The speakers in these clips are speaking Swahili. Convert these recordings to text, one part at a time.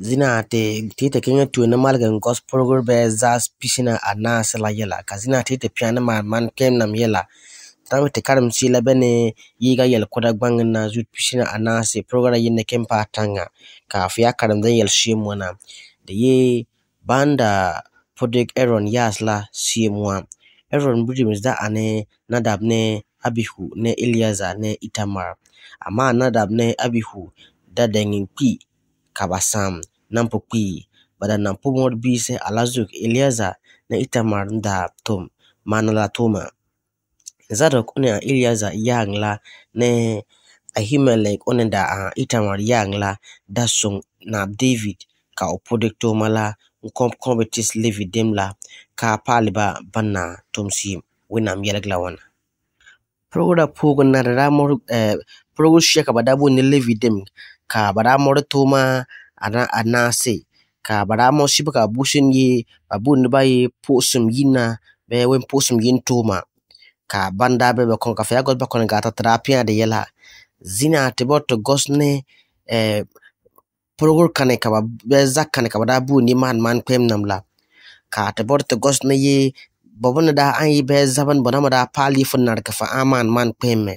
zina te kenya tu na gos gospel be zas pisina ana sala yela ka zina te te piana ma man kem nam yela tam te karam si la bene yi ga yel koda gbang na zut pisina ana se program yin ne pa tanga ka fiya karam zan yel shi mona da ye banda project Aaron yasla si eron Aaron mis da ane nadab ne Abihu ne iliaza ne Itamar amma nadab ne Abihu da dangin pi kabasam nan kpi bada nan pumod bise alazuk eliaza na itamar nda tom manala toma zadok une a eliaza yangla ne ahimelek une da a itamar yangla da sung na david ka opodek tomala nkom kombetis levi demla ka paliba banna tomsim wenam yelegla wana progoda pogo na ramor eh, progo sheka badabu ne levi dem kabaramo tuma ana anase kabaramo shiba ka busin ye babun ba ye posum yina be wen posum yin tuma ka banda be be kon ka fa god ba kon gata terapia de yela zina te bot gosne eh progor kane ka ba be zak kane ka ba bu ni man man kwem namla ka te bot gosne ye babun da an yi be zaban bonama da pali fun nar ka fa aman man kwemme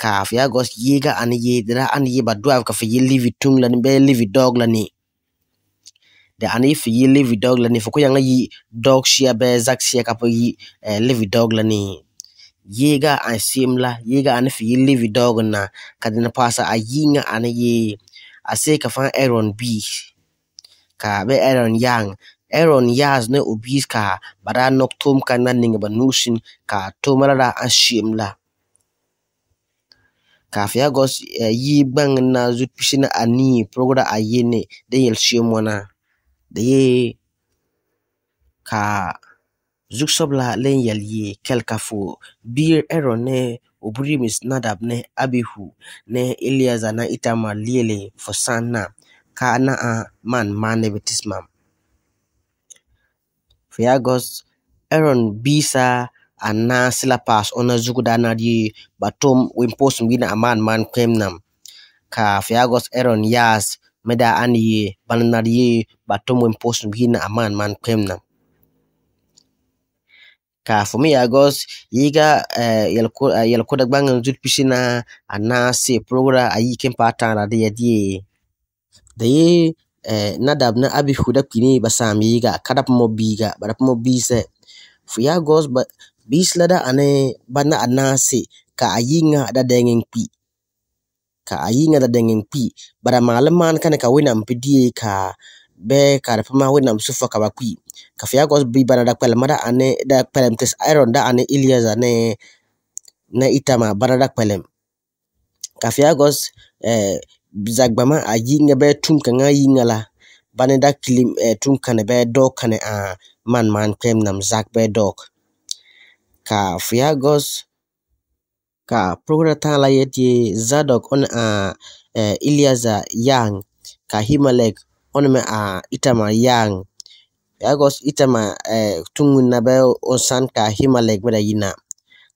kaaf yaa gos yiiga an yiidira an yiba duwaaf ka fi yi livi tuŋ lani bee livi doog lani de an yi fi yi livi doog lani fo ko yaŋa yi doog sia bee zak sia ka po yi eh, livi doog lani yiiga an sim la yiiga an fi yi livi doog na ka dina paasa a yiŋa an yi a se ka faŋ eron bi ka be eron yaŋ eron yaas ne o biis ka ba daa nok tuum kaŋ na niŋe ba nuusin ka tuumara daa an siim la Ka Figos ya yi bang na zupina aani progoda a yene den yèl simonana de ye ka zuksoblah le y ye kel kafo bi ron ne o brimis nadab ne abihu ne eliasana itama liele fosana ka ana a man man ne beisme. Figos Aron B. anna silapas ona zuguda nadi batom wimpos mbina aman man kwemnam ka fiagos eron yas meda ani bananadi batom wimpos mbina aman man kwemnam ka fumi yagos yiga eh, yalkoda eh, gbangan zulpisina anna se progra ayi kempa tana de yadie da ye eh, nadab na abi huda kini basam yiga kada pomo biga bara pomo bise fuyagos bisla da ane bana naɣanaasi ka ayinga da dengeng pi ka ayinga da dengeng pi ŋa dadeɛ ŋin ka bara maalim ka be ka wunam pi msufa ka bɛɛ ka di puma wunam sufa ka ba kpi ka Fiagos bi bara dakpɛlima daani dakpɛlimtis Aaron daani na ni ni Itama bara dakpɛlim ka Fiagos eh, zagbama ayinga be ŋa bɛɛ tum kaŋa yi la bane da kilim eh, tum kani bɛɛ dɔg kani a ah, man man kpɛm nam zak be dɔg ka fiagos ka Prokratang layet ye Zadok on a uh, e, Eliaza yang ka Himalek on me a Itama yang Phrygios Itama uh, e, tungun na be osan ka Himalek bada yina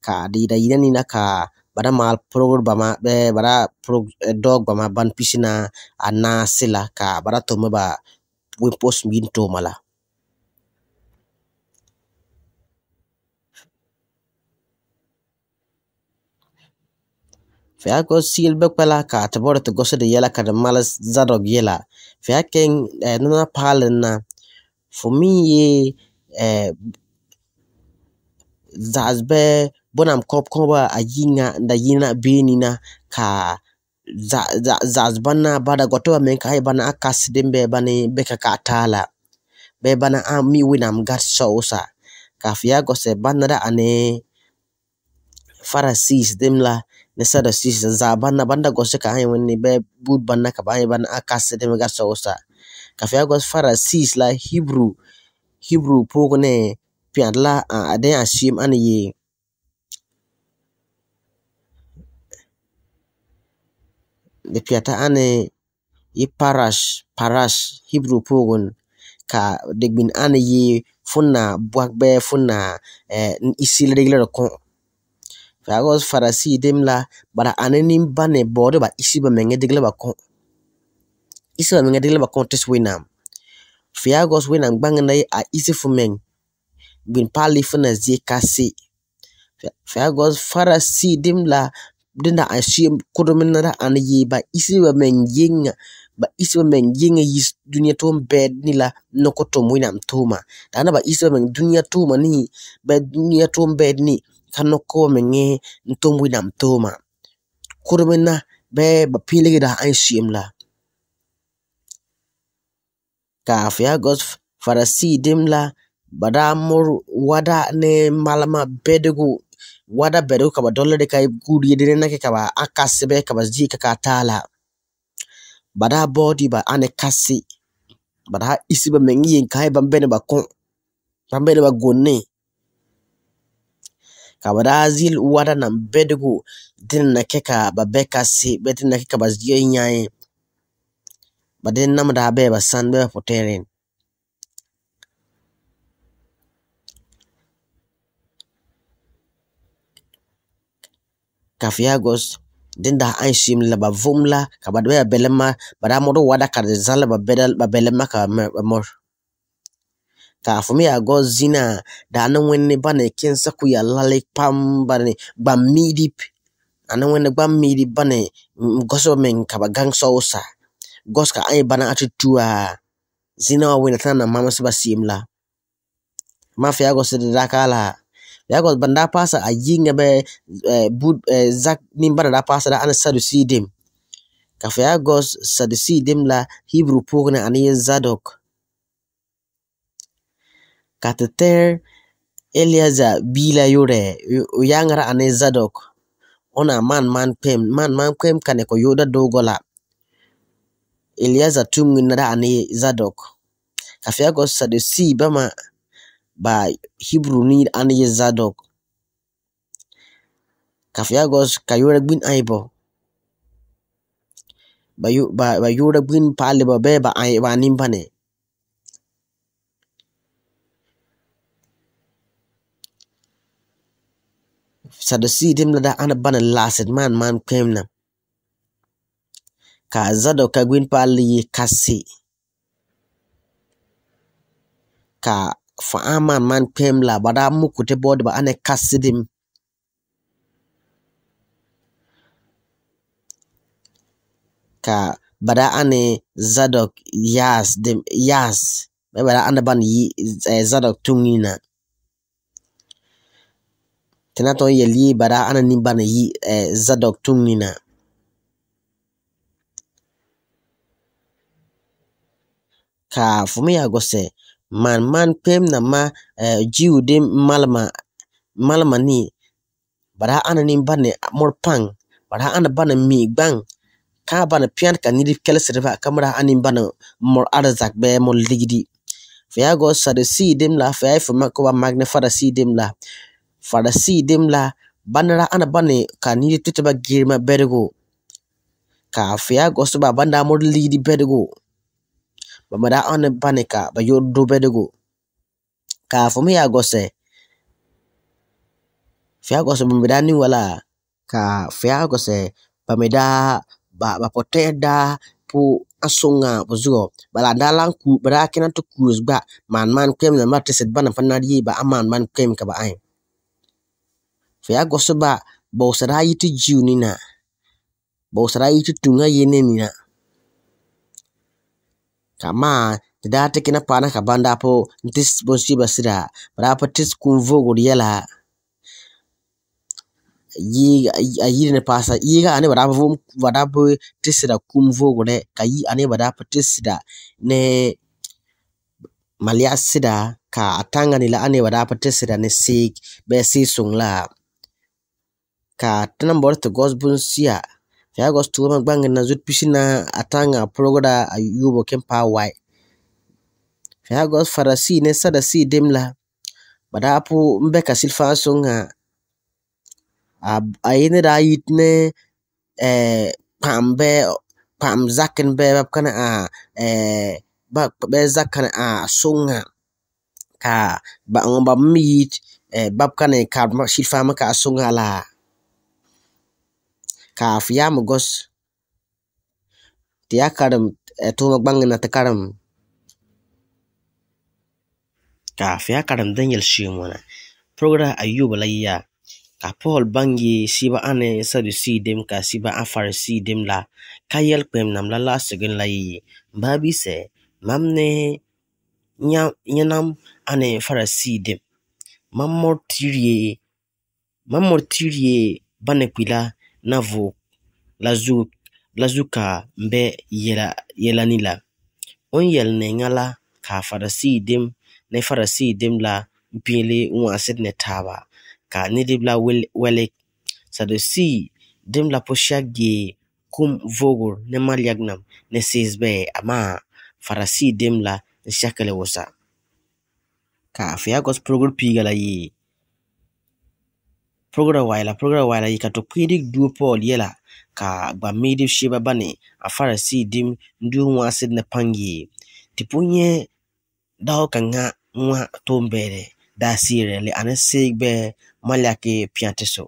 ka dida yina na ka bara mal progor bama be bara prog e, dog bama ban pisina a sila ka bara to me ba wimpos min to mala fiyako sil be kpela ka tabore to gosu de yela ka de malas zadog yela fiyaken eh, nana pali na fumi ye eh, zaz be bonam kop koba a yinga da yina benina ka zaz bana bada gotowa men ka bana akas dem be bani be ka ka tala be bana a mi winam gar so usa ka fiyago se bana da ane farasis dem la nesada sisa za banna banda gose ka hay wani be bud banna ka bay ban akase de megar so osa ka fi agos fara sis la hebrew hebrew pogo ne pian la a ade asim an ye de piata ane ye parash parash hebrew pogon ka degbin ane ye funna buak be funna eh, isil regular ko fraos farasi dem la bara anenim bane bode ba isi ba menge digle ba kon isi ba menge digle ba kon tes winam fiagos winam bang nay a isi fu men bin pali fu na zie kasi fiagos farasi dem la dinda a shi kodo min na an yi ba isi ba men yinga ba isi ba men yinga yi dunia to bed ni la nokoto winam toma dana ba isi ba men dunia toma ni ba dunia to bed ni kanno ko men ye n tom winam toma kuru men na be ba pilige da an siyem la ka fiya gos farasi dim la bada mur wada ne malama bedugu wada bedugu kaba dole de kai gudu yedi ne nake kaba akasi be kaba zi kaka tala bada bodi ba ane kasi bada isi ba mengi yin kai e bambene ba kon bambene ba gonne ka brasil waɗana ɓedgu dinna keka ba bekasi ɓe dinna keka ba joyyayi ba din namda ɓe ba san ɓe ba puterin kafiagos dinda an simla ba vumla ka ba ɓe ba belema ba da modu waɗa ka zala ba belema ka ba mor kafumi ya go zina da anan wani bane kin saku ya lalai pam bane gbam midip anan wani gbam midip bane goso men kaba gang sa goska ai bana atutua zina wa wina tana mama siba simla mafi ya go sidi kala ya go banda pasa a yinga be eh, bud e, zak nin bana da pasa da ana sadusi sidim kafa ya go sadu sidim la hebrew pokna ani zadok Kateter Eliaza bila yure yangra ane zadok ona man man pem man man pem kane ko yoda dogola Eliaza tumginara ane zadok kafiago sadusi bama ba Hebrew ni ane zadok kafiagos kayura gbin aibo ba yura gbin pali ba be ba nimba ne sadusiidim la da ana bana laasid man man kpɛm na ka zadok ka gbin paalli yi kasi ka fa'a man man kpɛm la ba muku ti bɔdi ba ana kasidim ka ba da ana zadok yas dim yas ba ana ban yi zadok tungi na Tenaton yelii bara ana ni bana yi eh, Zadok tumnina. Ka fumi agose man man pem na ma eh, jiude malama malama ni bara ana ni bana mor pang bara ana bana mi bang ka bana pian ka nidi kelsere ba kamra ani bana mor arzak be mor ligidi. Fiago sade si dem la fiafo makoba magne fada si dem la Farisidem demla bandara ana bane ka niri tutaba girma bedego ka fiya gosu ba banda modli di bedego ba mara ana bane ka ba yodo bergo ka fumi ya gose Fia go ba wala ka fiya gose ba ba ba poteda pu asunga buzugo bala dalan ku bara kinan to kuzba man man kem na matisit bana ba aman man kem ka ba ain fo ya gɔsi ba bɔgisira ayi ti jiu ni na bɔgisira ayi ti tuŋa yene ni na kamaa ti daa ti kina paana ka ban daa po n ti bonsi ba sira ba daa po ti kun vogor yɛla a yiri ni paasa yiga ane ba daa po ba daa po ti sira kum vogorɛ ka yi ane ba daa po ti sira ni maliyasi sira ka a taŋa ni la ane ba daa po ti sira ni siig bɛɛ sii suŋ la. ka tana bor ti gospel sia ya gos tu ma gbang na zut pisina atanga progoda ayubo kempa wai ya gos farasi ne sada si demla bada apu mbe ka silfa songa ayene da yitne eh pambe pam zakin be bab kana a eh ba be zakan a songa ka ba ngomba mi eh bab kana e ka silfa ma ka songa la kaaf yaama gos ti ya karim tuuma gbaŋŋina ti karim kaaf ya karim din yɛli shee ŋɔna purigiri ayuba la yiya ka paul ban yi siba ani sadusi dim ka siba a farisi dem la ka yɛli kpɛm nam la laasigin la yi baa bi dem, mam ni nyanam ani farisi dim mam mɔri tirie bani kpila ka lazuka bɛ ni la o ni yɛlini ŋa la ka farisii dim ne farisii dim la piili ŋɔɣisiri ni taaba ka nidib la walik sadusi dim la pɔshɛgi kum vogur ni malyagnam ne ni siis bɛɛ amaa farisii dim la n shɛkili wusa ka fiya gɔs purigiri piiga la yi progra waila progra waila yika to kwidik duo paul yela ka gba medif sheba bane a fara si dim nduo nwa asid na pangi ti punye dao ka nga nwa tombele da sire le ane segbe malake piante so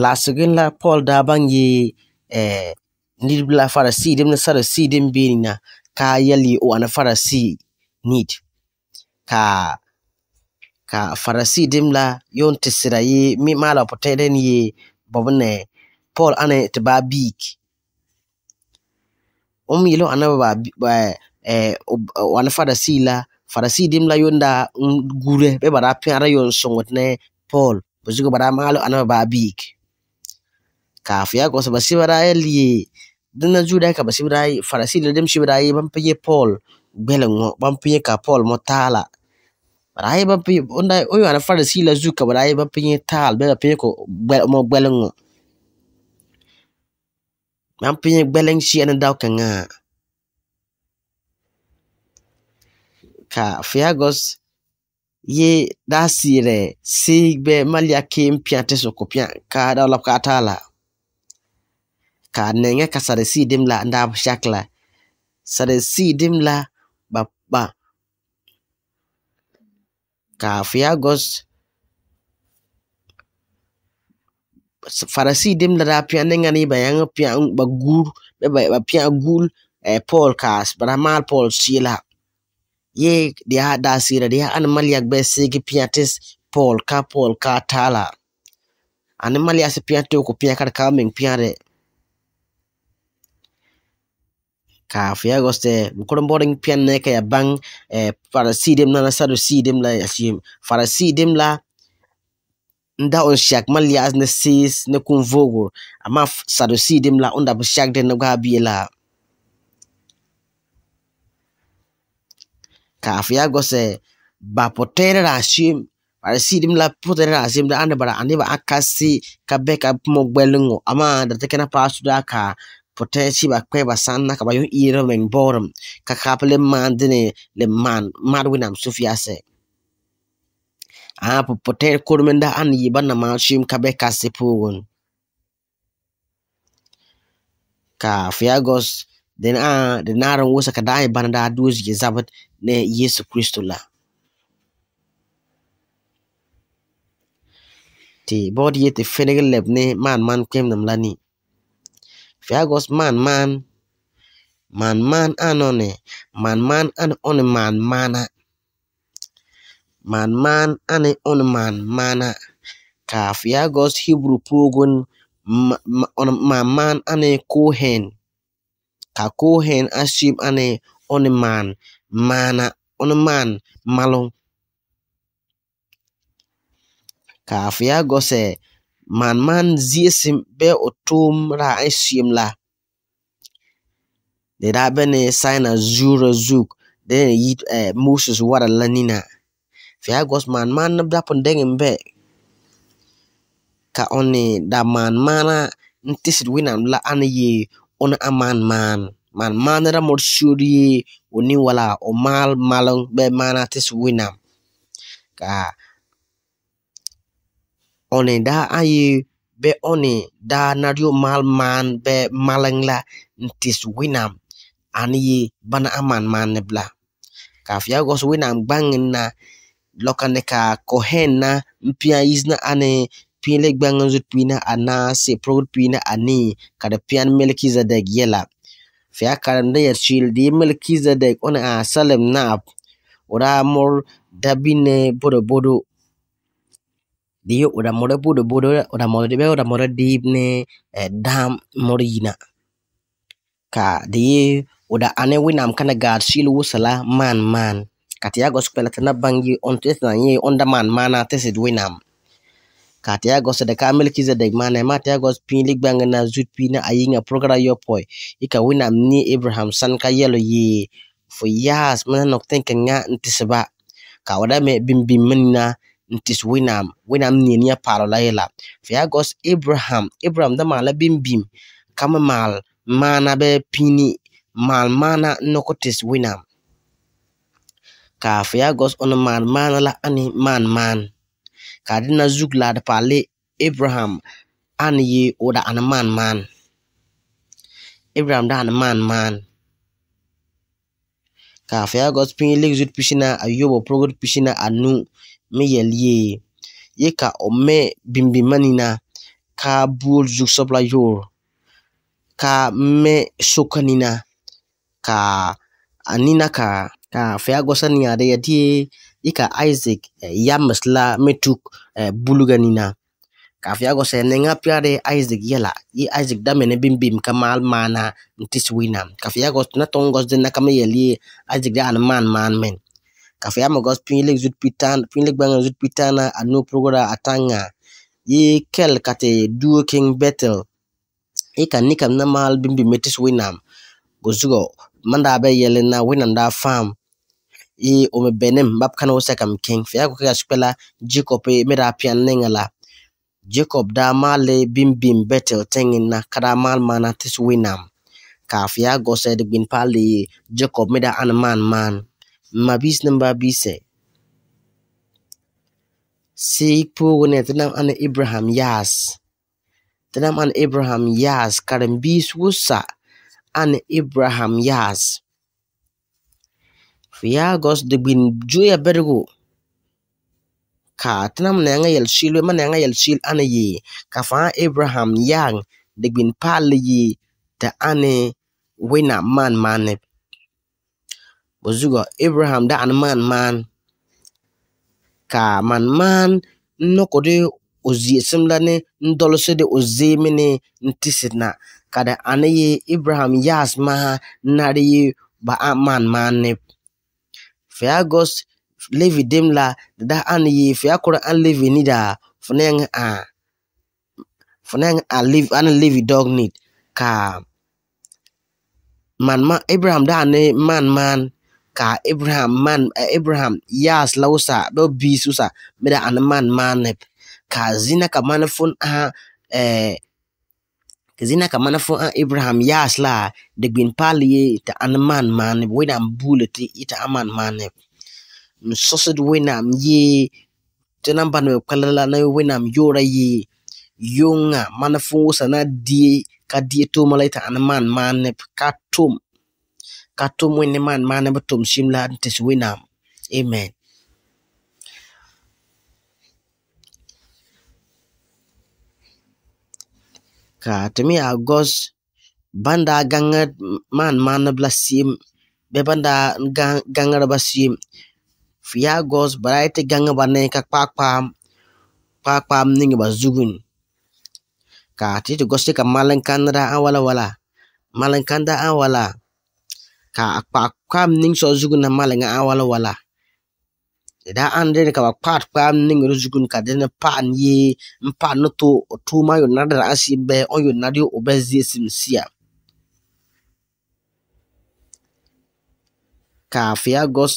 la sugin la paul da bangi eh, nidibla fara si dim na sara si dim bini na ka yali o ana fara si need ka ka farasi dimla yon ti sira yi mi mala poteden ye bobne paul ane ti ba biik um yilo anabi ba eh, wani farasi la farasi dimla yon da gure be bara piara yon songot ne paul buzugo bara malo anabi ba biik ka fiya ko sabasi bara eli dina juda ka basi bara farasi le dem shi bara ban paye paul gbele ngo ban paye ka paul motala bara ba pe onda o yana farisi la zuka bara ba pe tal be pe ko mo gbelengo man pe gbeleng shi an daw kan ka fiagos ye dasire sigbe malia kempia teso kopia ka daw la ka tala ka nenge ka sare si dimla nda shakla sare si dimla ba ba Cafiagos farasi dimdata pian de ngani bayanga pian ba gur be ba pian gul e Paul Cas Bramal pol Sila ye dia da sira dia animal yak be sigi piatis pol ka pol ka tala animal ya se pian to ko kar ka ming pian kafin agoste mkurum boring pian ne ka ya bang eh, farasidem na nasado sidem la yasim sidem la nda on shak mal ya ne sis ne kun vogo ama sado sidem la onda bu shak de na gabi e la kafin agoste ba potere la shim farasidem la potere la shim da ande bara ande ba akasi ka be ka mo gbelingo amma da take pasu da ka potɛɛsi ba kpɛ ba sãn na ka ba yõs iirã meŋ baoorem ka kapɩ le maan dɩne le maan mad wẽnnaam sofiyaasɛ ãa potɛɛr korme da ãn yɩ ba namaa sɩɩm ka bɛ kase poogon ka fiagos den ã de naarẽ wosa ka daa e yẽ bãna daa duos yɩ zabd ne yeesu kristo la tɩ baod yetɩ fẽneg lɛb ne maan man kpẽmdem la ni Fiagos man man man man anone man man ane one man mana man man ane one man mana ka Fiagos Hibru pogon ma man ane Kohen ka Kohen ashim ane one man mana one man malon ka Fiagos eh, maan maan sim bee o toom raa n e se'em la di daa bini saina zuura zuuk di ni yi eh, moses wara la nina fiagos maan maana da pun deŋen bɛ ka on ni da maan maana n tisit wẽnnaam la ana ye on a maan maan maan maana da mor suuri ye o ni wala o maal malum bɛ maana tis wẽnnaam ka Oni da ayi be oni da nario mal man be malangla ntis winam aniye bana aman man nebla. Kafia gos winam bangin na lokane ka kohen na mpia izna ane pile gbangan zut pina ana se progud pina ani kada pian melkizedek yela. Fia karam da yarshil di melkizedek ona a salem nap. Ora mor dabine bodo bodo Dia udah mora pudo bodo udah mora dibe udah mora dibne eh, dam morina. Ka dia udah ane winam kana gar shilu wusala man man. Katia gos pela tana bangi on tes na ye onda man mana tesid winam. Katia gos de kamil kiza de mana matia gos pinli na zut pina ayinga progra poi Ika winam ni Abraham san ka yelo ye. For years, mana I'm not thinking that it's about. me bim bim mana ntis winam winam nienia ya paro la yela fiagos abraham abraham da mala bim bim kama mal mana be pini mal mana nokotis winam ka fiagos on man mana la ani man man ka dina zug la da pale abraham ani ye oda an man man abraham da an man man ka fiagos pini leg zut pisina ayobo progot pishina anu me yɛl ye ye ka o mɛ bimbimma nin na ka buol zugsɔbla yor ka mɛ soka nin ka anina ka ka fɛa gɔsa ni a daya ye ka isaac eh, ya masla mɛ tuk eh, buluga nin ka fɛa gɔsa ya eh, nɛŋa piare isaac yɛla ye isaac da mɛnɛ bimbim ka maal maana n wina ka fɛa gɔs na tɔn gɔs den ka mɛ ye isaac da an maan maan mɛn kafin amogos piŋilik zut pitan piŋilik gbaŋa zut pita na anu progra atanga taŋa yi kel kati duo king betel yi ka nikam na mal bimbi metis winam go manda be yele na winam da fam i ome benem bab kana wose kam king fiya ko kaga skwela jacob e mira pian nengala jacob da male bimbim betel tengin na kada mal mana tis winam kafiya gose de bin pali jacob mera an man man mabis nan ba bise si pogo ne tinam an ibrahim yas Tenam an ibrahim yas karen bis wusa an ibrahim yas fiyagos bin juya bergo ka tenam ne nga yel shil we man nga yel shil an yi ka fa ibrahim yang de bin pal yi ta ane wina man manep ozugo abraham da'an man man ka man man nokode oziesim la ne ndolse de ozemi ne ntisit na kada ane ye abraham yas maha nare ye ba man man ne fiagos levi dem la da ane ye fiakora an levi ni da funeng a funeng a levi ane levi dog need ka man man abraham da ane man man ka abraham man eh, abraham yas la usa be bis usa da an man manep ka zina ka manafun a eh zina ka manafun a abraham yas la de gbin pal ye ta an man manep we nam bulete ita aman manep sosed we nam ye tenan ban me kalala na we nam yora ye yonga manafun usa na die ka die to malaita an man manep ka tom katum wenne man mana betum simla sim winam amen ka tumi agos banda gangat man mana blasim be banda ganga basim sim fiya gos baraite ganga banne ne ka kpa kpa kpa ningi ba zugun ka titi gosti ka malan kanra wala malen kanda ka a kpaa kpam niŋ shɛli zugu ni maliŋa awali wala di daa ani dini ka ba kpaari kpam niŋ di zugu ka dini paɣa n n paɣa ni to o tuuma n yɔnna di daa shee bahi o yɔnna di o bahi zie simsiya ka afia gɔs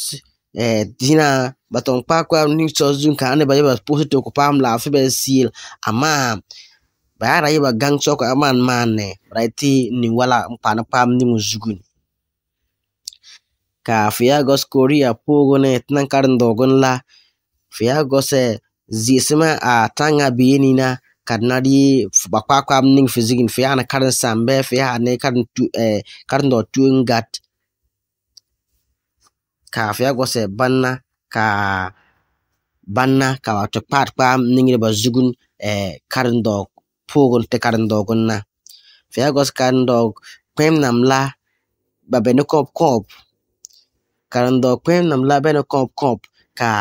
eh, dina ba tɔn kpaa kpam niŋ shɛli zugu ka a ba yɛ ba puhi ti ku paam laafi bɛ siil amaa ba yaa daa yɛ ba gaŋ shɛli ko amaa ni maa ni ba daa yɛ ti niwala n kpaani kpam zugu ni ka fiagos korea pogo ne tnan kar ndogon la fiagos e zisma a tanga biyeni na kadnadi bakwakwam ning fizigin fiana karn sambe fiane e, kar ndo tungat ka fiagos e banna ka banna ka wato pat kwam ningir ba zugun e karn ndo pogon te karn ndo gonna fiagos karn ndo kwem nam la babe ne kop kop karan do kwen nam la beno ka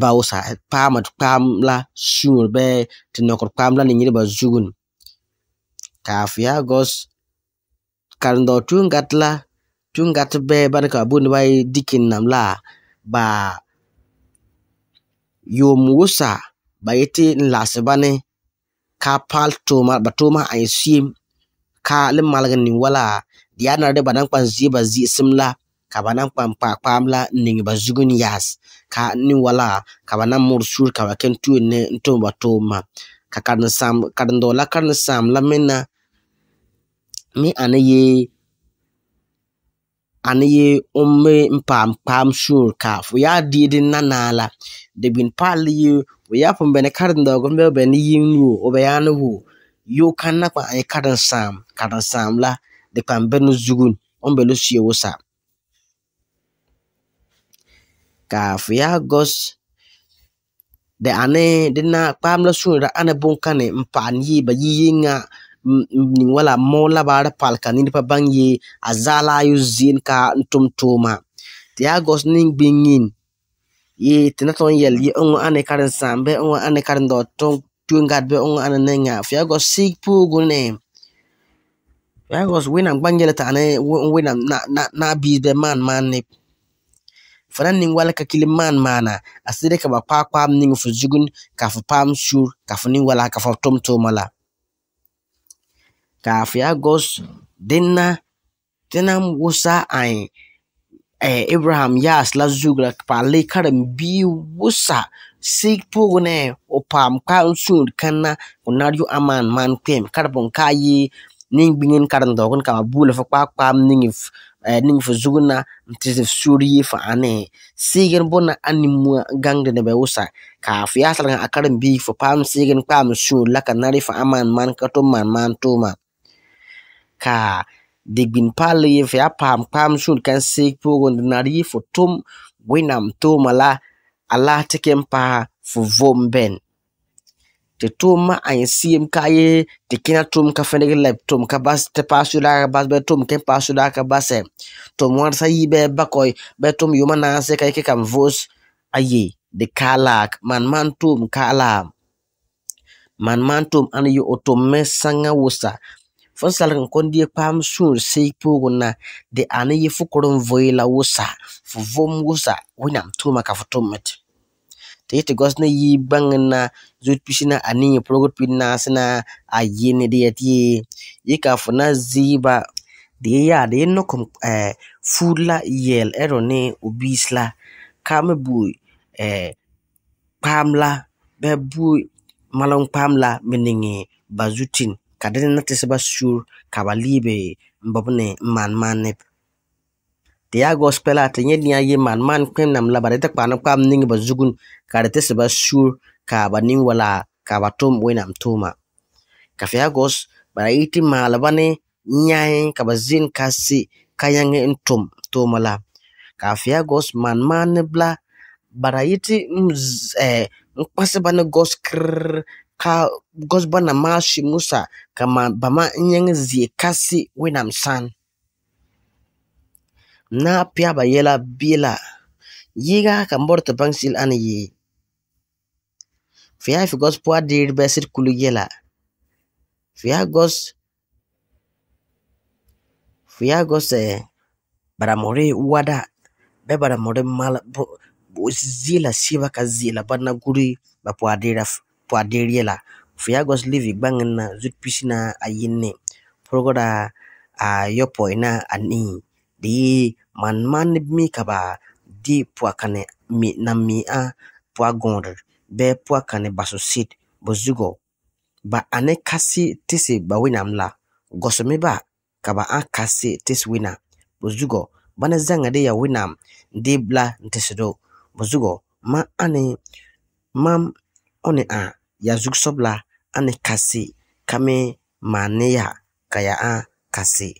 bausa paama ti kpaam la suur bɛɛ ti nɔkeri la ni ba zugun kaafiagos karim dɔ tun gati la tun gati bɛɛ ka ba bay dikin nam la ba yom wusa ba yiti n laɣasi ba ni ka paal ma ba to ma yɛn ka lim malgan ni wala di na de ba ba kaba nan kpankpakpaam la n niŋ ba zugu ni yaas ka niŋwala ka ba nan mori suuri ka ba kɛn tuun ni n tum ba toomma ka karindɔɔla la min na meŋ ana yee ani ye n mpa n paam ka fu ya die din na la de bin pa'li yi fo y'a pun bɛni karindɔɔgu bɛ bɛ ni yin wo o bɛ yaa ni wo yoo kan na kpa e an sam karinsaam sam la de kpan bɛ zugun n bɛ lu suye wo sa Kaafiyaa de ane di na kpaam la suŋira ana bunkani n paɣan yi ba yi yi ŋa nin wala mɔɔ la pali ka niriba ban yɛ a zaalaayu ziin ka n tum tooma ti yaa gɔs nin gbin yin yi ti na ton yɛli yi n ani karim sãam bee n ani karim dɔ tɔn tuyongad bee n ani ne ŋa fiyaa gɔs sig poogu ne fiyaa gɔs wẽnnaam gba ta nyɛli ti a ni na naa biis bee man maan ne fo na niŋ wala ka kilim maan maana a sɩd ka ba kpaag kpaam niŋ fo zugun ka fo paam suur ka fo niŋ wala ka fo tʋm tʋʋma la kaa fo yaa gɔs dẽnna tɩ na n wʋsa ãe abraham yaas la zug la paa le karembii wʋsa sig pʋgẽ o paam kpaam sũur kãna fo nar yʋ a maan maan kpem kar bõn ka ka ba buule fo kpaag kpaam niŋe Eh, ning fo zugu na n tɩ d yi ye fo ãne siigr bõna a nim-muã gãngdẽ nebã ka fo yaa salgã a karen-biig fo paam siigr n kpaam sũur la ka nare fo a maan ka tɩ n maan maan tʋʋmã ka de gbin paall ye fo yaa pam kpaam sũur kãn seeg pʋʋgẽ d nar yɩ tum tʋm wẽnnaam tʋʋmã la a la tɩ kem vom bɛn te tʋʋm n sɩɩm ka ye tɩ kẽna tʋʋm ka fẽdg la tʋʋm ka bas tɩ paa sʋdaaka bas bɩ tʋʋm kẽ paa sʋdaaka basɛ e. tʋʋm wãrsã yi bɩ bakɔy bɩ tʋʋm yʋma naasẽ ka yɩkɩ kam vʋʋs aye dɩ kaalaak man man tʋʋm kaalaa man man tʋʋm ãn yɩ tʋʋm me wʋsa fo salg n kõn die paam sũur sɩɩg pʋʋgẽ na dɩ ãn yɩ fo voe la wʋsa fo vom wʋsa wẽnnaam tʋʋma ka fo tʋmd te yetɩ gos na yi bãng e na zut e pisi e. na a ning pʋlgd pid naasẽ na a yɩ ne de yet ye ka fu na zɩɩba de ye yaa di ye nokem eh, fuud la yel ɛdɔ ne o biis la ka me bui eh, kpaam la be bui malem kpaam la me ninge ba zutin ka dɩ na tɩ sɩba suur ka ba liibe n bob maan maan ya gospel ate nye ni yi man man kwen nam la ba de te kpaani kpam niŋe ba zugun ka de te se ba suur ka ba ning wala ka ba tom tum wɛnam tuma ka fiya gos ba yi ti maaleba ne nyayen ka ba zin ka si ka yaŋe n tum tuma la ka fiya gos man man ne bla ba da yi ti eh, n kpasi ba ne gos kirrr ka gos ba na maa shi musa ka ma ba ma nyaŋe zie ka si wɛnam san na pya ba yela biɛla yiga ka n bɔri ti baŋ shili yi fi yaa fi gɔs puwa deeri bɛsiri kuli yɛla fi yaa gɔs fi yaa gɔs eh, bara mɔri wada bɛ bara mɔri mala zie la siba ka zie la ba na guri ba puwa deera puwa deeri yela fiya gos livi gbaŋin na zutpisi na a yinni purugura a yɔpɔi na a nii Di man mani mi kaba di pou akane mi nan mi an pou a gondre. Be pou akane baso sit bo zugo. Ba ane kasi tisi ba winam la. Goso mi ba kaba ane kasi tisi wina. Bo zugo. Bane zangade ya winam di bla ntesido. Bo zugo. Ma ane mam one a yazugso bla ane kasi kame mani ya kaya ane kasi.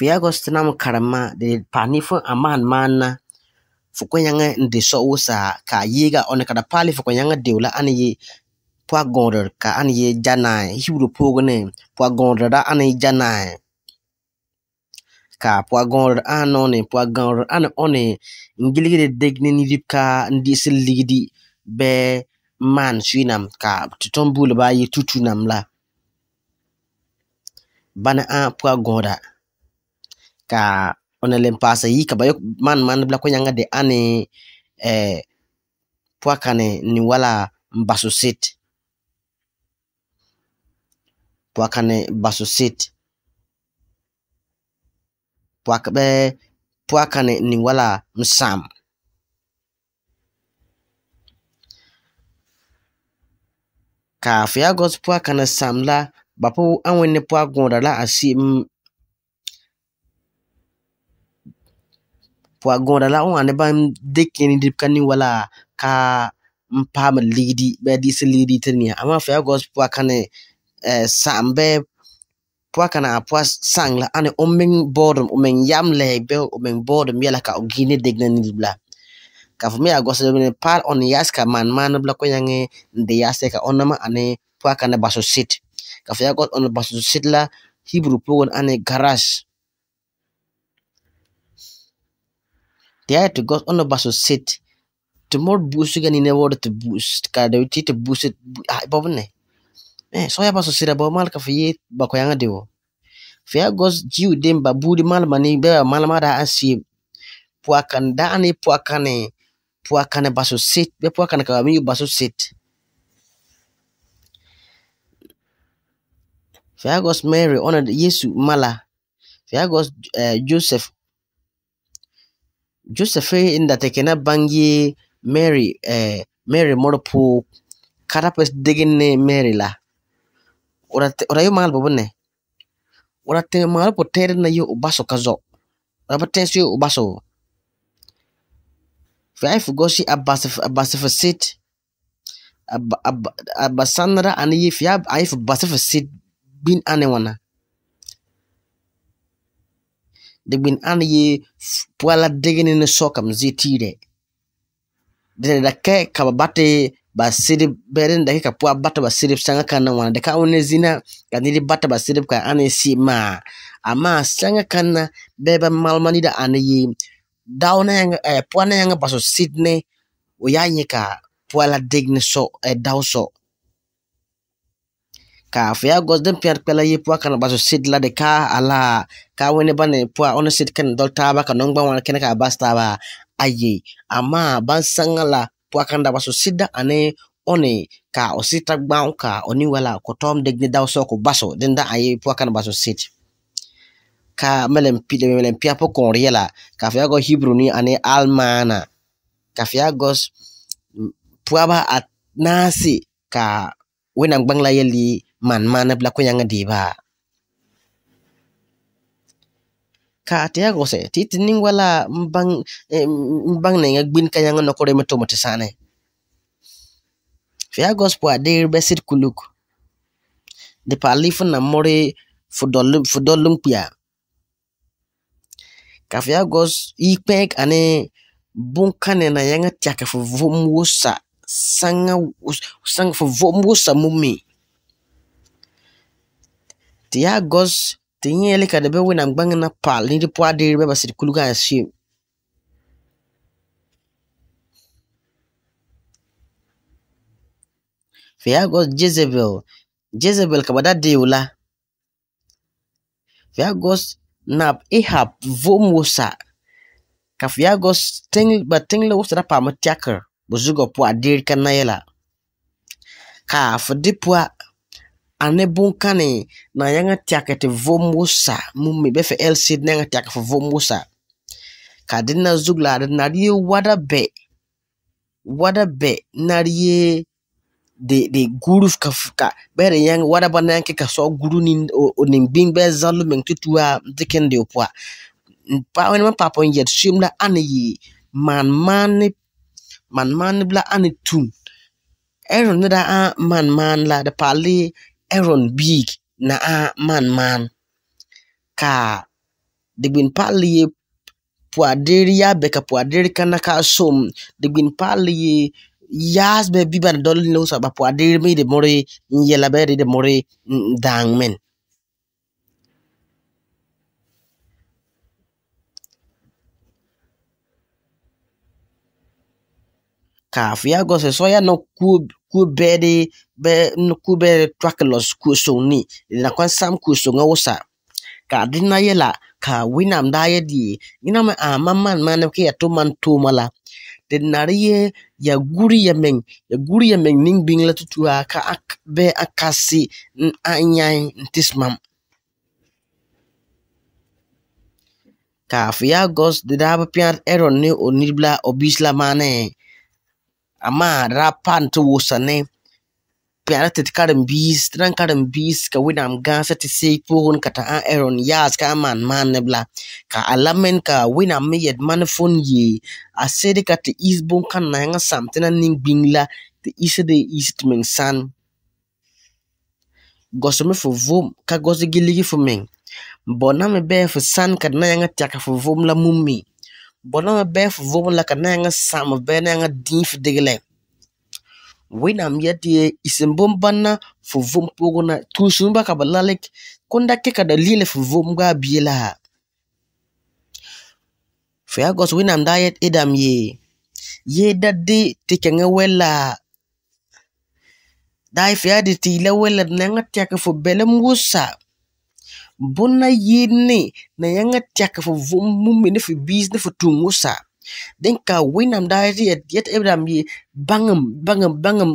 fo ya agosto nam de pani fo aman manna fo ko yanga de so wosa ka yiga on kada pali fo ko yanga deula ani ye pwa gondor ka ani ye janai hiwro pogne pwa gondor da ani janai ka pwa gondor anone pwa gondor an one ngiligide degne ni dipka ndi siligidi be man swinam ka tutombul ba ye tutunam la bana a pwa gondor ka onelen pasa yi ka bayo man man bila ko nyanga de ane eh, pwa kane ni wala mbasu sit pwa kane basu sit pwa kabe pwa kane ni wala msam ka fiya gos pwa samla bapo anwe ne pwa gonda la asim puwa goda la on ane bam dekkeni dip kanni wala ka mpam lidi be di se lidi tenia ama fea agos puwa kane eh, sambe bee puwa kana a sang la ane o meŋ omeng o yam le be o meŋ boodum yɛla ka o giine degna ni bila ka fo agos a ne par on yas ka man man bla ko yange de yaase ka onama nama ane puwa kana baso sit ka fo agos on baso sit la hibru pogon ane garage dia itu to go all of to sit to more boost again in word to boost de uti to boost it ah, ne eh so ya baso sira ba mal ka fiye ba ko yanga dewo ya gos jiu dem ba budi mal mani be mal ma asi pu puakan da ani akan ne baso sit be akan ka mi baso sit ya gos mary ona yesu mala fiya gos eh, joseph joseph ndate na bangi mary eh, mary morpo karapes degene mary la ora yo mal bobone ora te mal po tere na yo ubaso kazo ora po tere yo ubaso five gosi abasif abasif sit ab ab abasandra aniye fiab aif basif sit bin anewana digbin an ye puala digini ni sokam zitire dede da ke eh, ka ba bate ba sirib berin da ke ka puwa bata ba sirib sanga kan na wana da ka zina ka niri bata ba sirib ka ane si ma amma sanga kan na beba malmani da ane yi dauna yang eh, puana yanga baso sydney o yanye ka puala digni so eh, dau so ka gos gosden piyar pela yi puwa kana baso sid la de ka ala ka wani bane puwa ono sid kan dol taba ka nongban wana kene ka basta ba aye ama ban sanga la puwa kan da baso ane one ka osita sita gbaw ka oni wala ko tom degni daw baso den da aye puwa kan baso sid ka melem pide melem piya po kon riela ka feya go hibru ni ane almana ka feya gos mm, puwa ba at nasi ka wena bangla yeli man mana belaku yanga diba ka atiya gose titinin wala mbang e, mbang na nga gbin nga nokore metomo tisane fia gospel adir besit kuluk de palifun na mori fudolum fudolum pia Ka kafia gos ipek ane bunkane na yanga tiaka fo vomwosa sanga sanga fo vomwosa mumi tɩ yaa gɔs tɩ yẽ le ka da be wẽnnaam gbãngẽ na pal ni di pʋa deere ba sɩd kulgã a sɩɩm fɩ jezebel jezebel ka bada da deeo la nab ihab vo wosa ka fɩ yaa gɔs ba tẽngle wosa da paam tɛkr bʋ zugã pʋa a deer ka na yɛla ane bonkani na yãngã tɛka tɩ vom wʋsa mum mi bɩ fɩ lcd na yãngã tɛka fɩ vom wʋsa ka dɩnna zug la d nar yee wada bɛ wada bɛ nar yee de de guru ka ka bɛrɛ yãng wada ba na ka sɔ guru ni o nin gbiŋ bɛ zãlu meŋ tɩ de o puã wẽnnaam n paapn yɛd soem la ãne yɩ maan maanɛ maan maanɛ tun ɛrõ da ã maan maan la d paali Aaron big na a man man ka dibin pali puaderi ya beka puaderi kana ka som digbin pali yas be biban dolin no sa ba puaderi me de more yela be de more mm, dang men ka fiago se soya no kub. kubɛ ɖe bɛ kubɛ trakelɔs kusoŋ ni yina kɔn sam kusoŋa e wosa ka di na yɛla ka winam daa yɛ die ina mɛ a ma man ma ne ke ya to man toma la di nare ya guri ya mɛŋ ya guri ya mɛŋ niŋgbiŋ la tutua ka a bɛ a kasi n tismam ka fiya gos di daa bi piãr ɛrɔn ne o nibila o amma rapan ti wusane piara ti karembiis ti dan karembiis ka winam gãasɛ ti seeg pʋʋsn ka t'a ãn aron ka a maan maan neb la ka a la men ka winam me yɛd man fon yee a sede ka tɩ is bõn-kãn nayãngã sam tɩ na ning-gbĩng la tɩ isde is tɩ meng sãn gɔseme fo vom ka gɔsɛ giligi fo meng bɔna me bɩ fo sãn ka na yãngã tɛka fo vom la mum bõna me bɩ fo vom la ka na yãŋa sãm bɩ na yãŋa dĩi fo diglɛ wẽnnaam ya tɩ y sẽn bõn bãnna fo vom pʋgẽ na tũusumba ka ba lalk kõn da kɩka dalɩɩlã fo vom gaa bie la fo yaa gɔs wẽnnaam daa yɛt edam ye yee da dɩ tɩ kɛŋɛ wɛla daa fo yaa dɩ tɩ y la wɛla d na yãŋa tɛk fo bɛlem wosa bona yinni na yanga tiaka fo mumine fo bisne fo tungusa den ka winam dari yet ya- yet ya ebram ye bangam bangam bangam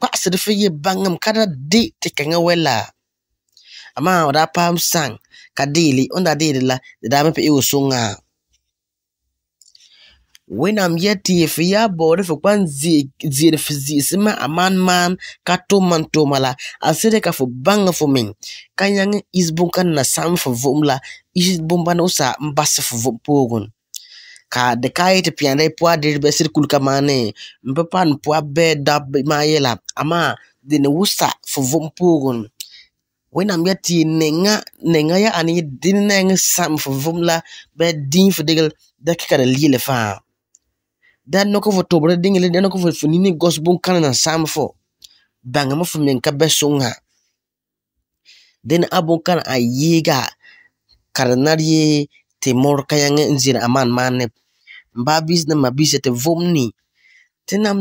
kwasa de ye bangam kada di te kanga wela ama oda pam sang kadili onda de la da me pe iwo wenam ye tɩ yɩ fɩ yaa baoodẽ fɩ kpan zɩɩr fɩ zɩɩsmã a maan maan ka tʋm man tʋʋma la a sɩde ka fɩ bãngẽ fo meŋ ka yãng is bõn-ka na sãm fɩ vom la is bõn-bãna wʋsa n basɛ fɩ vom poogun ka de ka yɩ tɩ pẽada y pʋa bɛ sɩd kulka maane n pɩ pa n pʋa dab maa yɛla amaa dene wʋsa fɩ vom poogun wẽnnaam yaa tɩ nenga nenga yaa a ne dẽn na vom la bɩ dĩin fɩ degl da kɩka da liɩle fãa dat nokɔ fo tobra dingele dat nokɔ fo fo gos gɔs na saam fo baŋa ma fo meŋ ka bɛ suŋa den a bunkana a yiiga ka di te mor n zira a man ne na ma e te vomni vom nam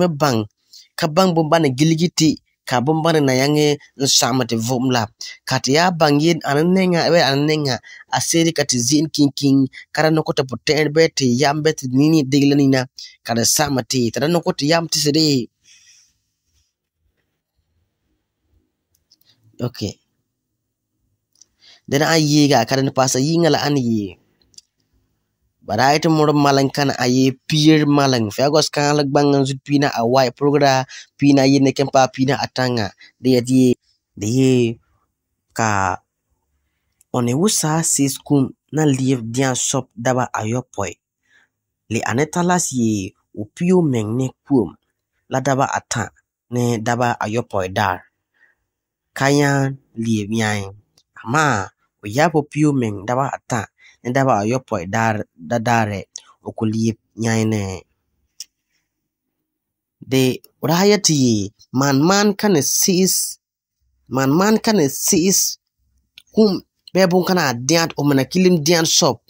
me baŋ ka baŋ bun giligiti ka bambani na yaŋe n sagema ti vom la ka ti yaa baŋ yen a ni neŋa bee a a seeri ka ti zi'in kinkiŋ ka di nuku ti putɛ'ɛrɛ bee ti yam bee nini digi la nina ka di sagema ti ti di nuku ti yam tiseri okay. Dina a n yiiga ka dini paasa yi la a ni baraita mura malang kan aye pier fe agos kan halak bangang zut pina a wai progra pina ye ne kempa pina atanga de ye de ye ka one sis kum na liv dian sop daba poy. le anetalas ye upio ne kum la daba ata ne daba poy dar kaya liv yain ama oyapo piyo meng daba ata nda e ba yopo da r dare d a okulip nyaine de rayati man man kana sis man man kana sis kum bebun kana diat o m e n a kilim diat sop h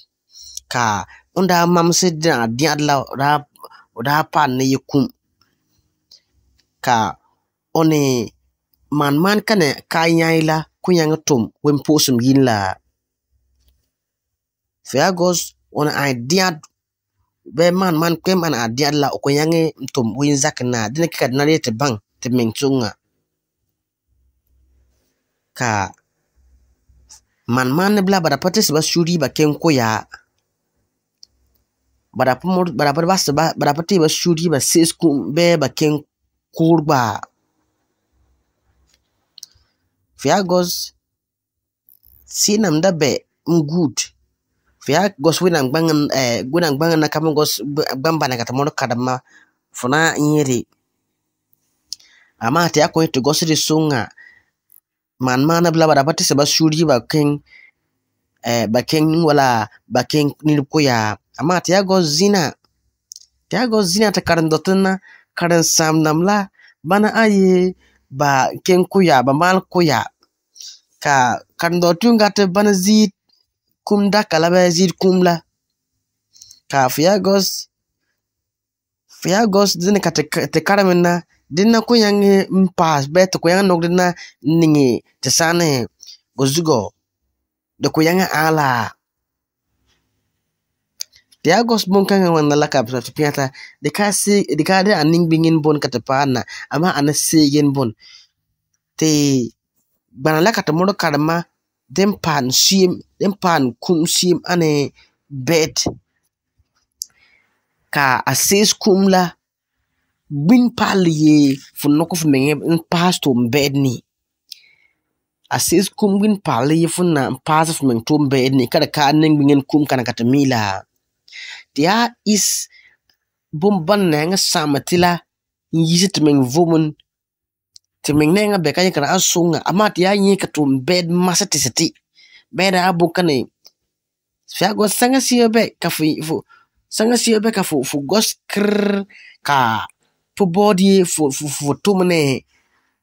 ka o n d a mam se diat la ra o da pan ne kum ka one man man k a n e kayai la kunyang tum wem p u s u m yin la Virgos on idea be man man kwem an idea la o koyange mtum win zakna dine kika dinare te bang te mengchunga ka man man bla bara patis ba shuri ba ken koya bara pumur bara bara bas ba bara pati ba shuri ba sesku be ba ken kurba Virgos sinam da be good fiya gos winan gbangan eh winan gbangan na kaman gos gbamba na katamon kadama funa nyiri amma ta ya koyi to gos ri sunga man mana bla bada pati seba shuri ba king eh ba king wala ba king nilko ya amma ti ya gos zina ta ya gos zina ta karan dotna karan sam namla bana aye ba king kuya ba mal kuya ka kan do tunga bana zit kum da kalaba zir kum la ka fiagos fiagos dini ka te karamin na dinna ku yang e mpas bet ku yang e nok dinna ningi te sane gozugo de ku yang e ala fiagos bon kan wannan lakab ta de ka si de ka da bingin bon ka ta ama amma ana sigin bon te bana lakata mur ma den pan seɛm den pan kum seɛm ane bed ka ases kum la bin palli ye fo noko fo menge n pas to bed ni. ases kum bin palli ye fo na pas paasɛ fo to bed ni kada ka a nengbiŋa kum kana kata mila dia is bum ba na nyaŋɛ sagema ti la ti meng ne yãngã bɛka yẽkra a sõnga amaa tɩ yaa yẽka tɩ n bɛd masã tɩ sɩ tɩ bɛda a bõkane fɩa gos sãngã sɩa bɛ ka fo sãngã sɩa bɛ ka fu fu gos krr ka fu baod fu fu fu tum ne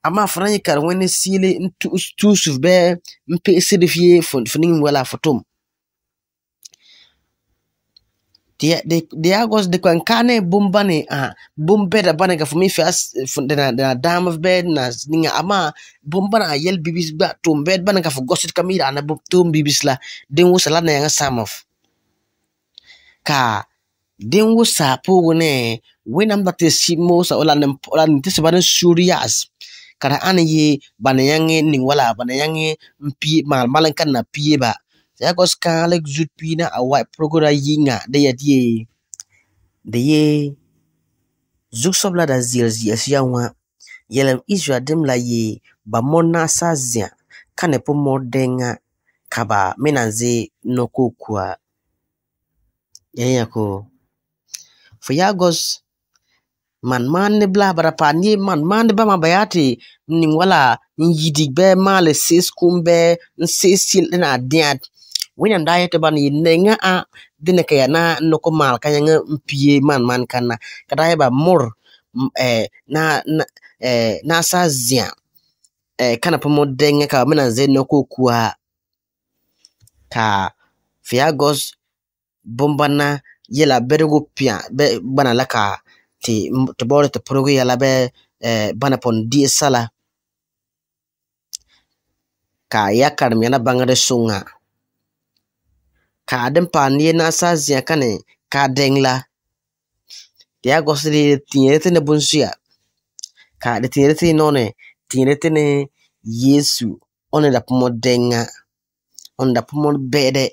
ama fo na yẽkar wẽnd sɩɩle n tuusf bɩ n pe'sd f ye fo ning wala fu tum. diagos de kwan kane bumbane ah bumbe da bane ga fumi fias na na dam of bed na ninga ama bumbana yel bibis ba tum bed bane ga fu gosit kamira na bum tum bibis la den wusa la na yanga samof ka den wusa pogo ne wenam da te simo sa ola nem ola te se bane surias kana ane ye bane yange eh, ning wala bane yange eh, mpi mal malankan na pieba Saya sikan le zut pi na awai progora yinga de yadie de ye zugsɔb da ziel zia sia wã yɛlem Israel dem la ye ba mona naasa zia ka ne pɔ mɔ dɛnga ka ba menanze nɔ kokua yɛnyako fo yagos man maande bla bara pa ni man maande ba ma bayati ni wala n yidi bɛ maale seeskum bɛ n seesil na diat wina da yete ban yinne nga a dine kaya na noko mal kanya nga mpie man man kana kada yeba mur eh, na na eh, na sa zia eh, kana pomo denga ka mena ze noko kuwa ka fiagos bombana yela berego pia be bana laka ti to bore to progo yala be eh, bana pon di sala ka yakar mena bangare sunga kaa din paaniya naɣasaa ziya ka ni ka a la di yaa gɔbisi di tinyɛli ti ni bunsuya ka di tinyɛli ti nɔni tinyɛli ti ni yeesu o ni da pugmi diŋa o ni da pugmi biɛhidi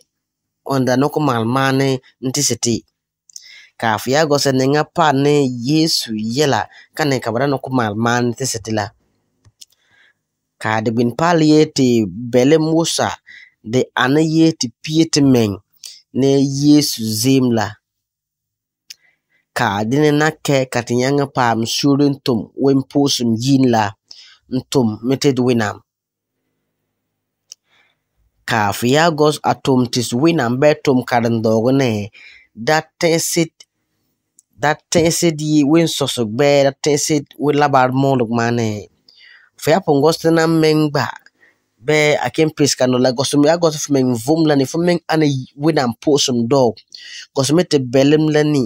o ni da ni ku malim maani n tisiti ka a yaa gɔbisi ni ŋa ni yeesu yɛla ka ni ka bɛ da ni ku malim maani tisiti la ka di gbini paali ti bɛlim wusa de aneyeti Pietman ne Yesu Zemla. Ka dini na kɛ ka te nyaŋɛ paam suuri n tum wen poosum yin la n tum mitid winam. Ka Fiagos a tum tis winam bɛ tum karindɔɔgu ni da tẽ'ɛsid da tẽ'ɛsid yi wen sɔsɛ gbɛɛ da tẽ'ɛsid la ba mɔɔlegɔ maa ni. Fia pungɔs ti nan mɛ gba bɛ a kɛ n pes ka nɔ la gɔsum ya gɔsum fɛmɛ n vom la ni fɛmɛ ana wena n posum dɔg gɔsum te bɛlem la ni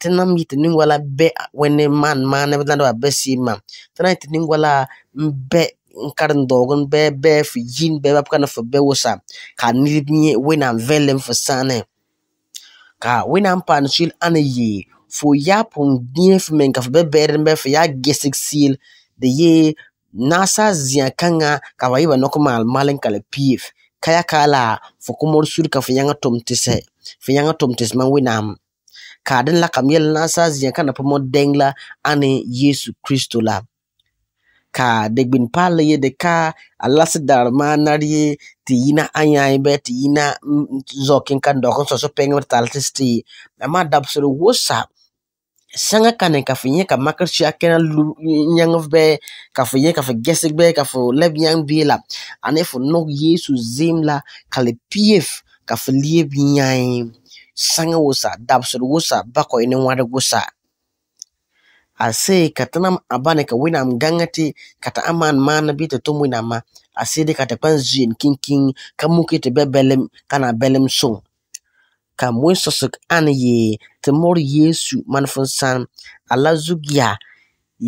tɛnam yi te nin wala bɛ wɛne man man ne bɛ na dɔ bɛ si ma tɛnam yi te nin wala n bɛ n karin dɔgɔ n bɛ bɛ fi yin bɛ bɛ kana fɛ bɛ wosa ka ni nye wena n vɛlem fɛ sanɛ ka wena n pan shil ana ye fo ya pun diɛ fɛmɛ ka fɛ bɛ bɛrɛ bɛ fɛ ya gesik sil de ye nasa zia kãngã ka ba yɩ ba nok maal malen kala la piif ka ya ka la fo mɔr sur ka fo yãngã tʋm tɩsɛ fo yãngã tʋm tɩs mam wẽnnaam kaa dẽn la kam yɛl nasa ziã kãna pa mo-dɛng la a ne kristo la ka de gbin paal ye de ka a las maa maanar ye tɩ yina a yãe bɛ tɩ yina mm, zɔkin ka dɔk n sõs pɛngem tɩ tall tɩ tɩ ama dabsd wosa sanga kane ka fi ye ka makarci a kɛnɛ lu bɛɛ ka fo ye ka fo gɛsig be ka fo lɛb la ane fo yesu zim la ka le pief ka liye lieb sanga wosa dabsd wosa bako ene wada wosa a se ka ka wina mgangati kata ka t'a bita maan maana bɩ tɩ tʋm wẽnnaamã a seede ka tɩ kpãn zoeen kĩn ka muke ka mwen sosok ane ye te mor yesu manfonsan ala zugya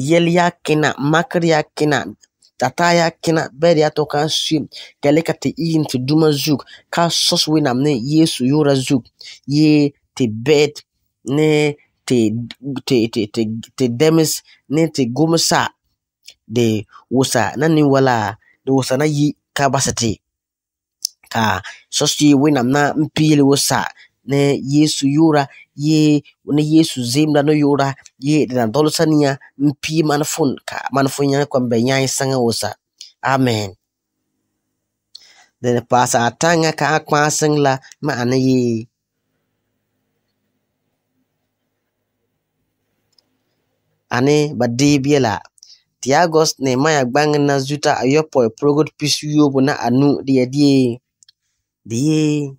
yel ya kena makar ya kena tata ya kena bɛr ya tɔka sui gɛle ka te iin te duma zug ka sos wenam ne yesu yora zug ye te bɛd ne te te te te te demis ne te gomsa de wosa na ni wala de wosa na yi ka basate ka sos ye wenam na mpiyele wosa ne yesu yura ye ne yesu zemla no yura ye dina dolsania mpi manfun ka manfun nya kwa mbe nya sanga wosa amen dene pasa atanga ka a akwa sangla ma anayi ane badibiela tiagos ne maya gbang na zuta ayopo progod pisu yobu na anu dia die die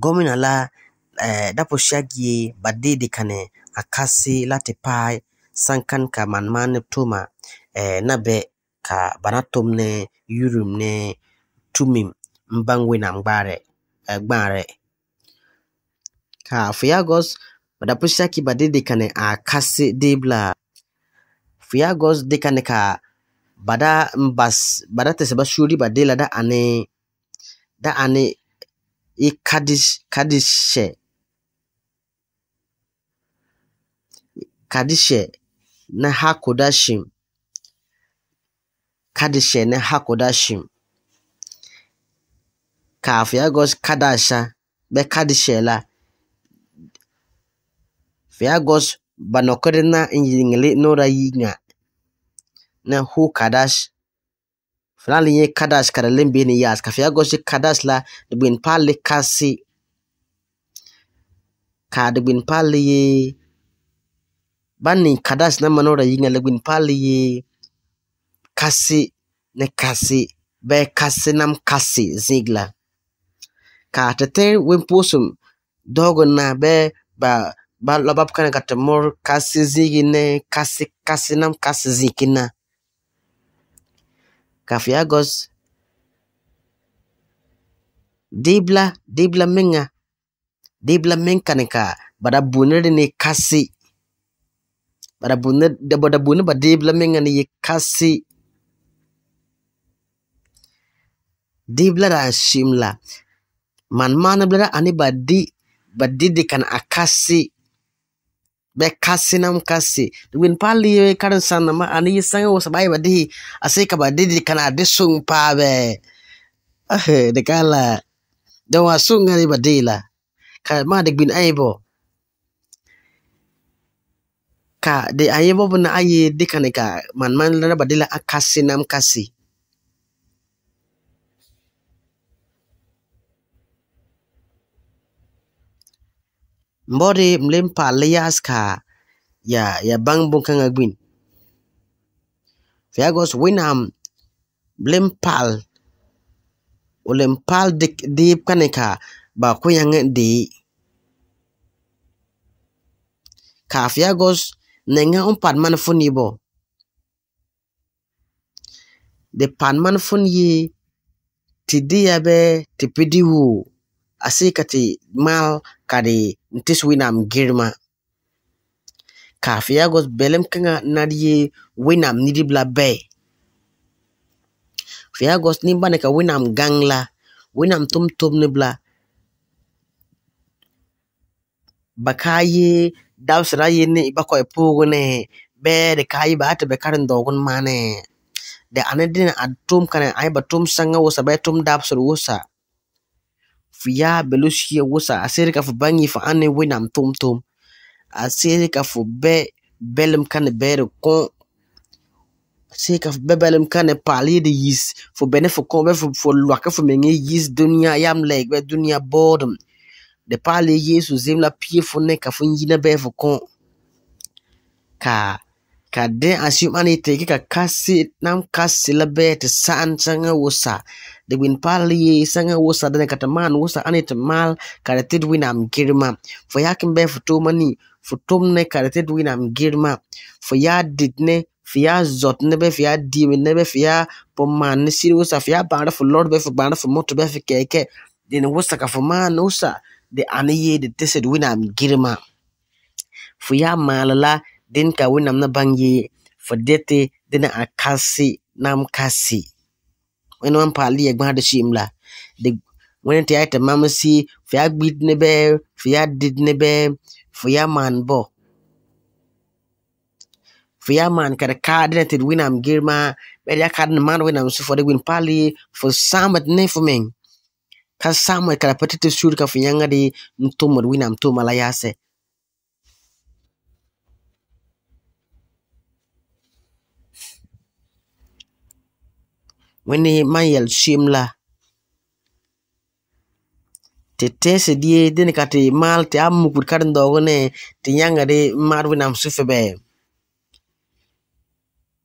gomina la eh, badidi kane akasi la ti sankan ka manmaani tuma eh, na be ka ba na tum ne yurum ne tumim n na wẽnnaam gbaare eh, gbaare ka fiagos ba daposiaki badidi kane akasi dibla fiagos dikane ka bada mbas bada tɩ sɩba ba da ane da ane ikadishe kadishe na hakodashim kadishe na hakodashim kafin ya gos kadasha bɛ kadishe la fiagos banokɔre na n yiŋele nora yinga ŋa na hu kadash Final ye kadas kada lembe ni yas kafia goshi kadas la dibin pali kasi ka dibin pali ye bani kadas na manora yinga dibin pali ye kasi ne kasi be kasi nam kasi zigla ka tete wimposum dogo na be ba ba labab kana katemor kasi zigi ne kasi kasi nam kasi zikina kafiagos dibla dibla minga dibla nika bada bunir ni kasi bada bunir da bada bunir ba dibla minga ni kasi dibla da shimla man mana bla ani badi badi de kan akasi be nam kasi win pali ye karan sanama ani yisanga wasa sabai badi asai ka badi di kana de sung pa be eh de kala de wa sung ngari badi la ka ma de bin aibo ka de aibo bun ayi de kana ka man man la badi la akasinam kasi n bɔɔde m le palli yaɣasika ya ya baŋ bunkaŋa gbini Vegos Winham blim pal ulim pal dik diib kanika ba kuyaŋ dii ka Vegos nenga un pan man fun yibo de pan man fun yi ti diya be ti pidi asikati mal kadi tiswinam girma kafiyagos belem kanga nadiye winam nidibla be fiyagos ni baneka winam gangla winam tumtumnibla bakaye dawsirayene ibakoe pugune be de kayi baate be karin dogun mane de anedina ad tum kane ayba tum sanga wusa be tum dabsir wusa fia belushi wusa asiri ka bangi fa ane winam tom tom be belem kane bere kon be belem kane pali de yis fo bene fu kon be fo menge yis dunia yam lag be dunia bodem de pali yis la pie fo ne kon kade asiumanite ki ka kasi nam kasi lebe te saan sanga wosa de win pali sanga wosa de kata man wosa ani te mal kare tid win am girma fo ya be futu mani futum ne kare tid win am girma fo ya dit ne fo ya zot be fo ya dim be fo ya po man ne sir fo ya bana fo lord be fo bana fo moto be fo keke de ne wosa ka fo man wosa de ani ye de tesed win am girma fo ya malala din ka winam na bangi fadete dina akasi nam kasi wani wan pali ya gbada shi imla de wani ta ta mamasi fi ya gbid ne be fi ya did ne be fi ya man bo fi ya man kada ka dina ta winam girma be ya ka dina man winam su fodi win pali fo samat ne fo men ka samat kada patete sur ka fi yanga de ntumur winam to mala yase wẽnd man yɛl soem la te tẽese die dẽn ka te mal te a mukud karen-daoogo ne te yãngde de mar wẽnnaam sʋfɛ bɛ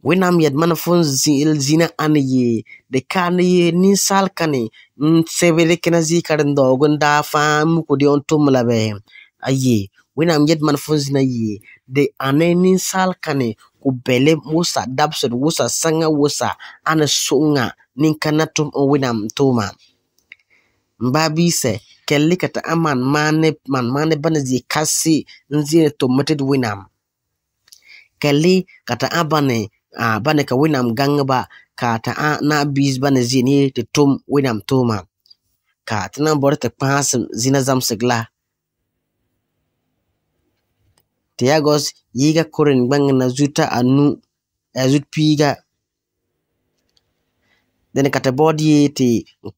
wẽnnaam yɛd mana fõn ane ãn ye d kaan ye ninsaal kãne n sebd kẽna zɩ karen-daoogo n daa fãa n mukde n tʋm la bɛ aye wẽnnaam yɛd mana fõn zina ye d sal ninsaal kãne o bɛle wosa dabsd wosa saŋa wosa a ni suɣuŋa ninkana tum o winam tuma n baa biisɛ kɛlli ka ti a man maani man maani bana zie kasi n ziini tumitid winam kɛlli ka ti a bani a bani ka winam gaŋɛ ba ka ti a na biis bani ziini ti tum winam tuma ka ti na bɔri ti kpaasi zina zamsig la ti ya gɔs yiga koren na zuta anu a eh, zut piga dene kata body ti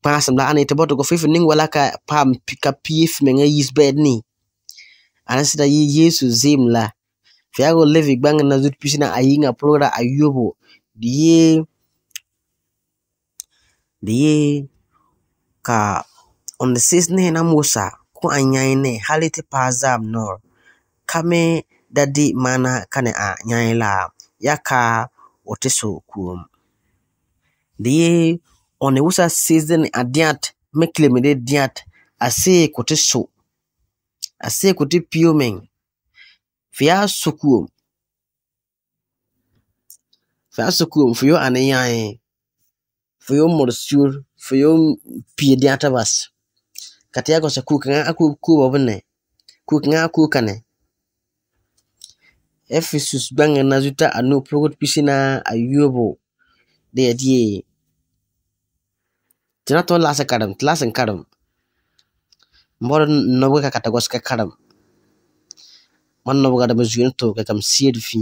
pasam la ane te bod go fifi ning wala ka pam pika pif menga yis bedni ni ana sita yi yesu zimla fiago levi na zut pisina ayinga progra ayubo diye diye ka on the sisne na musa ko anyaine halite pazam nor kame dadi mana ka ne anyanla yaka ote so kuom deye ɔne wusa seze ne adiat mekele me de diat ase kote so ase kote pio men fia so kuom fia so kuom fio ane yan fio morsur fio pie diat abas katia kosa kuk nga akuk kuba bune kuk nga kuk kane Ephesus gbanga na zuta anu pokot pisina ayubo de yadie tina to lasa karam tlasan karam mbor nobu ka katagos ka karam man nobu gadam zuyen to ka kam sied fi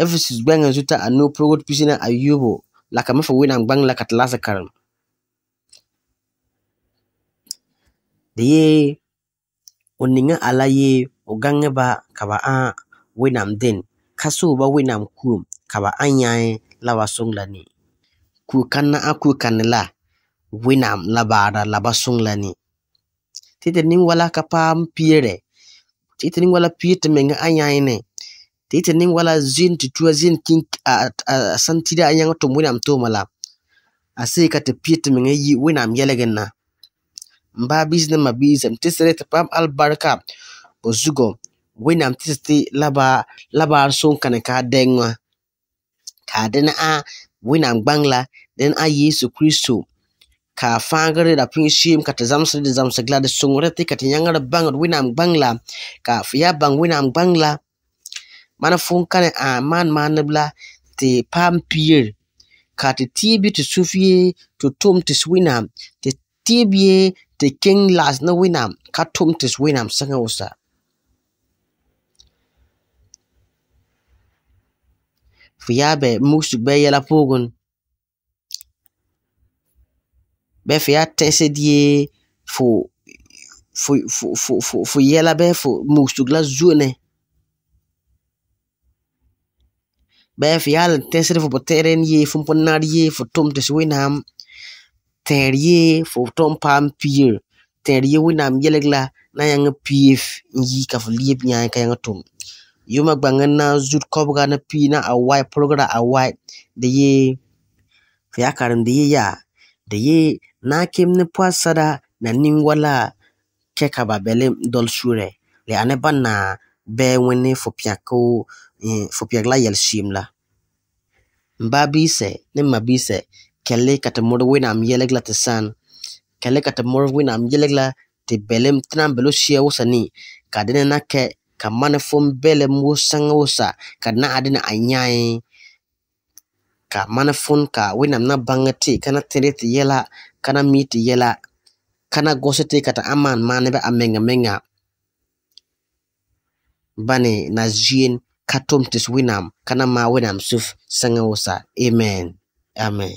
Ephesus gbanga zuta anu pokot pisina ayubo la kam fa wina bang la kat lasa karam de ye oninga alaye o ba ka ba ã wẽnnaam den ka ba wẽnnaam kuum ka ba ã yãe la wa la ni ku-kãndã ã ku-kãnd la wẽnnaam la baara la ba sõng la ni tɩ tɩ ninwala ka paam piirẽ tɩ tɩ ninwala piir tɩ ne tɩ tɩ ninwala zĩn tɩ tua zĩn kĩn a a yãng tʋm wẽnnaam tʋʋma la a see ka tɩ piir yi wẽnnaam yɛlgen na n baa bis ne albarka ozugo tisti laba laba sun kana ka denwa ka dina a winam bangla den a yesu kristo ka fangare da pin shim ka ta zamsa da zamsa glad sungurati ka tinyangar bangar winam bangla ka fiya bang winam bangla mana fun kana a man manabla te pam pier ka te tibi te sufie to tom te winam te tibie te king las na winam ka tom te winam sanga usa fu yaha ɓe muksuk be yala pogon ɓe fu yaha tesedie fu fu yala ɓe fu muksuk la zuene ɓe fu yaha lan tesede fu bo teren ye fu mpo nar ye fu tom tesi wenam tẽer ye fu tom paam piir tẽer ye wenam yeleg la na yãngã pief n yi ka fu lieb yãe ka yãngã tom yu ma gbaŋ na zut kɔbega na pii na a wai pulgra a wai de ye fu ya karem de ye ya de ye naakem ne pua sada na ningwala kɛ ka ba bɛle dɔl suure le ane ba na bɛɛ wene fu piako eh, fu piakla yɛl siim la m ba bii sɛ ne ma bii sɛ kɛle ka te mori wenaam yɛlɛg la te san kɛle ka te mori wenaam yɛlɛg la te bɛlem tena bɛlo siɛ wo sani ka dene na kɛ ka manafon bɛlim wo shɛŋa wo sa ka naɣa dini a nyai ka manafon ka wɛnnaam na baŋa ti kana tiri ti yɛla kana mii ti yɛla kana gɔsi ti ka ti a maan maaniba a meŋa meŋa bani na ʒiin ka tom tisi wɛnnaam kana maa wɛnnaam suf sɛŋa wo amen amen